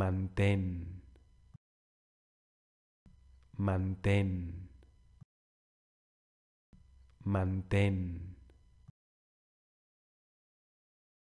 mantén, mantén, mantén.